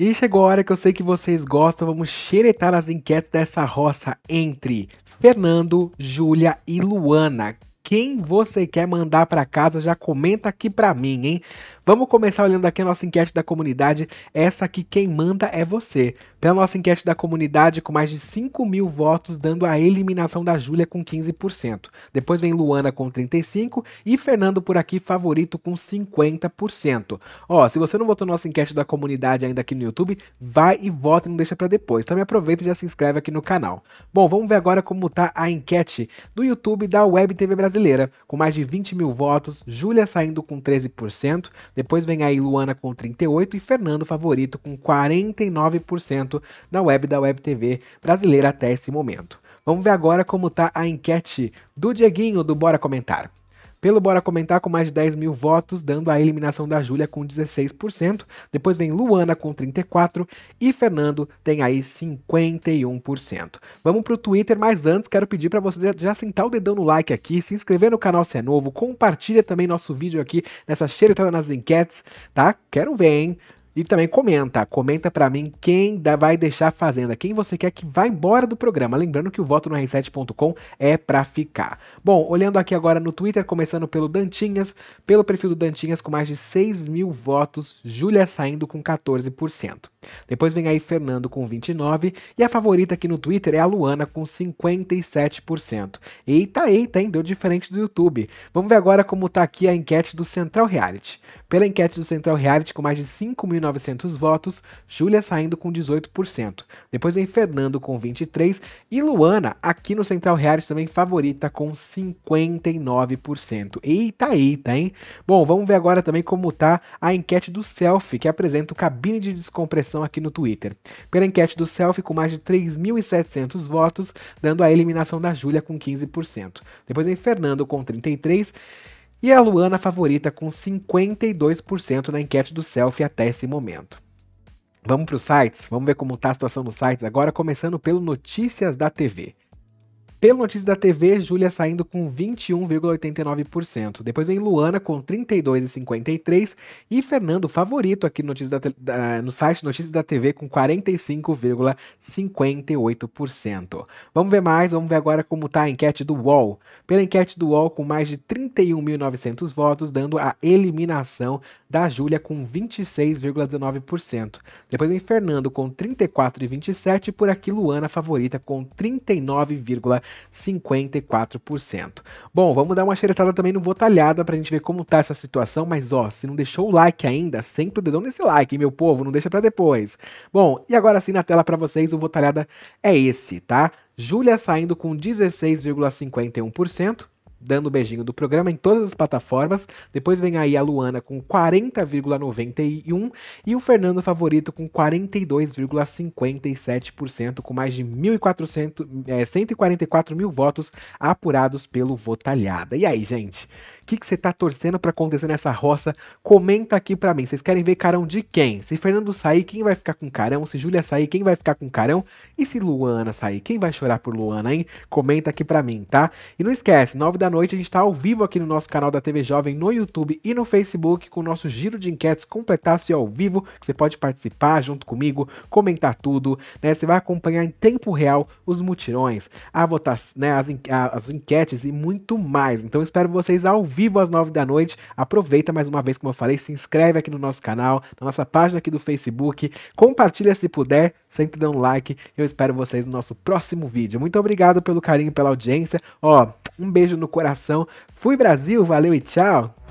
E chegou a hora que eu sei que vocês gostam, vamos xeretar as enquetes dessa roça entre Fernando, Júlia e Luana. Quem você quer mandar para casa, já comenta aqui para mim, hein? Vamos começar olhando aqui a nossa enquete da comunidade. Essa aqui, quem manda é você. Pela nossa enquete da comunidade, com mais de 5 mil votos, dando a eliminação da Júlia com 15%. Depois vem Luana com 35% e Fernando por aqui, favorito, com 50%. Ó, se você não votou na nossa enquete da comunidade ainda aqui no YouTube, vai e vota e não deixa para depois. Também tá? aproveita e já se inscreve aqui no canal. Bom, vamos ver agora como tá a enquete do YouTube da Web TV Brasileira. Com mais de 20 mil votos, Júlia saindo com 13%, depois vem aí Luana com 38% e Fernando favorito com 49% na web da Web TV brasileira até esse momento. Vamos ver agora como tá a enquete do Dieguinho do Bora Comentar. Pelo Bora Comentar com mais de 10 mil votos, dando a eliminação da Júlia com 16%. Depois vem Luana com 34% e Fernando tem aí 51%. Vamos pro Twitter, mas antes quero pedir para você já sentar o dedão no like aqui, se inscrever no canal se é novo, compartilha também nosso vídeo aqui nessa xeretada nas enquetes, tá? Quero ver, hein? E também comenta, comenta para mim quem vai deixar a Fazenda, quem você quer que vá embora do programa. Lembrando que o voto no R7.com é para ficar. Bom, olhando aqui agora no Twitter, começando pelo Dantinhas, pelo perfil do Dantinhas com mais de 6 mil votos, Júlia saindo com 14%. Depois vem aí Fernando com 29% e a favorita aqui no Twitter é a Luana com 57%. Eita, eita, hein? Deu diferente do YouTube. Vamos ver agora como tá aqui a enquete do Central Reality. Pela enquete do Central Reality, com mais de 5.900 votos, Júlia saindo com 18%. Depois vem Fernando com 23% e Luana, aqui no Central Reality, também favorita com 59%. Eita, eita, hein? Bom, vamos ver agora também como tá a enquete do Selfie, que apresenta o cabine de descompressão aqui no Twitter. Pela enquete do Selfie, com mais de 3.700 votos, dando a eliminação da Júlia com 15%. Depois vem Fernando com 33% e a Luana favorita com 52% na enquete do Selfie até esse momento. Vamos para os sites? Vamos ver como está a situação nos sites agora, começando pelo Notícias da TV. Pelo Notícias da TV, Júlia saindo com 21,89%. Depois vem Luana com 32,53%. E Fernando, favorito aqui no, da, no site Notícias da TV, com 45,58%. Vamos ver mais, vamos ver agora como está a enquete do UOL. Pela enquete do UOL, com mais de 31.900 votos, dando a eliminação da Júlia com 26,19%. Depois vem Fernando com 34,27%. Por aqui, Luana favorita com 39,5%. 54%. Bom, vamos dar uma xeretada também no Votalhada pra gente ver como tá essa situação, mas ó, se não deixou o like ainda, sempre o dedão nesse like, meu povo, não deixa para depois. Bom, e agora sim na tela para vocês, o Votalhada é esse, tá? Júlia saindo com 16,51%, dando beijinho do programa em todas as plataformas. Depois vem aí a Luana com 40,91 e o Fernando favorito com 42,57%, com mais de 1.400, é, 144 mil votos apurados pelo Votalhada. E aí, gente? que, que você está torcendo para acontecer nessa roça? Comenta aqui para mim. Vocês querem ver carão de quem? Se Fernando sair, quem vai ficar com carão? Se Júlia sair, quem vai ficar com carão? E se Luana sair, quem vai chorar por Luana, hein? Comenta aqui para mim, tá? E não esquece, 9 da noite a gente está ao vivo aqui no nosso canal da TV Jovem, no YouTube e no Facebook, com o nosso giro de enquetes completaço e ao vivo, que você pode participar junto comigo, comentar tudo, né? Você vai acompanhar em tempo real os mutirões, a votação, né? as, as enquetes e muito mais. Então espero vocês ao vivo vivo às 9 da noite. Aproveita mais uma vez, como eu falei, se inscreve aqui no nosso canal, na nossa página aqui do Facebook, compartilha se puder, sempre dá um like. Eu espero vocês no nosso próximo vídeo. Muito obrigado pelo carinho, pela audiência. Ó, um beijo no coração. Fui Brasil, valeu e tchau.